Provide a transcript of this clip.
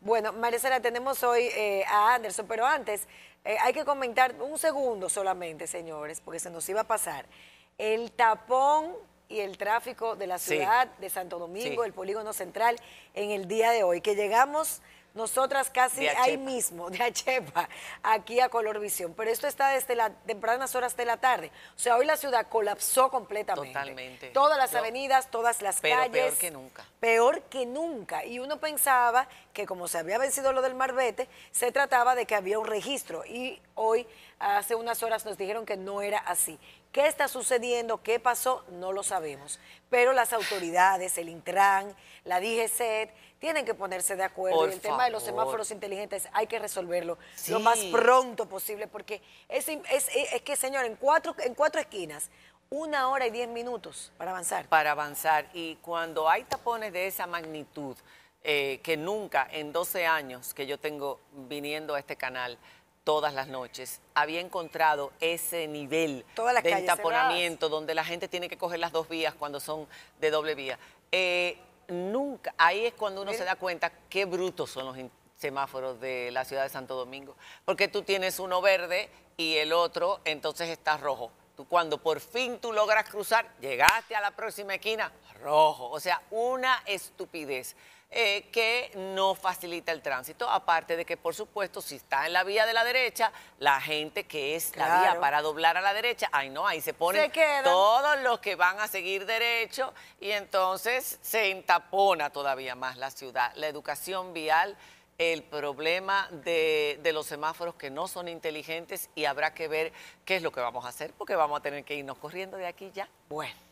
Bueno, Sara, tenemos hoy eh, a Anderson, pero antes eh, hay que comentar un segundo solamente, señores, porque se nos iba a pasar. El tapón y el tráfico de la ciudad de Santo Domingo, el polígono central, en el día de hoy, que llegamos nosotras casi ahí mismo, de Achepa, aquí a Colorvisión. Pero esto está desde las tempranas horas de la tarde. O sea, hoy la ciudad colapsó completamente. Totalmente. Todas las avenidas, todas las calles. Peor que nunca. Peor que nunca. Y uno pensaba que como se había vencido lo del Marbete, se trataba de que había un registro. Y hoy Hace unas horas nos dijeron que no era así. ¿Qué está sucediendo? ¿Qué pasó? No lo sabemos. Pero las autoridades, el Intran, la DGCED, tienen que ponerse de acuerdo. y el tema de los semáforos inteligentes hay que resolverlo lo más pronto posible, porque es, que, señor, en cuatro, en cuatro esquinas, una hora y diez minutos para avanzar. Para avanzar. Y cuando hay tapones de esa magnitud, eh, que nunca en 12 años que yo tengo viniendo a este canal, todas las noches había encontrado ese nivel de entaponamiento donde la gente tiene que coger las dos vías cuando son de doble vía. Eh, nunca, ahí es cuando uno se da cuenta qué brutos son los semáforos de la ciudad de Santo Domingo, porque tú tienes uno verde y el otro entonces está rojo. Tú cuando por fin tú logras cruzar, llegaste a la próxima esquina, rojo, o sea, una estupidez. Eh, que no facilita el tránsito, aparte de que, por supuesto, si está en la vía de la derecha, la gente que es la vía para doblar a la derecha, ay no, ahí se ponen todos los que van a seguir derecho y entonces se entapona todavía más la ciudad. La educación vial el problema de, de, los semáforos que no son inteligentes y habrá que ver qué es lo que vamos a hacer, porque vamos a tener que irnos corriendo de aquí ya. Bueno.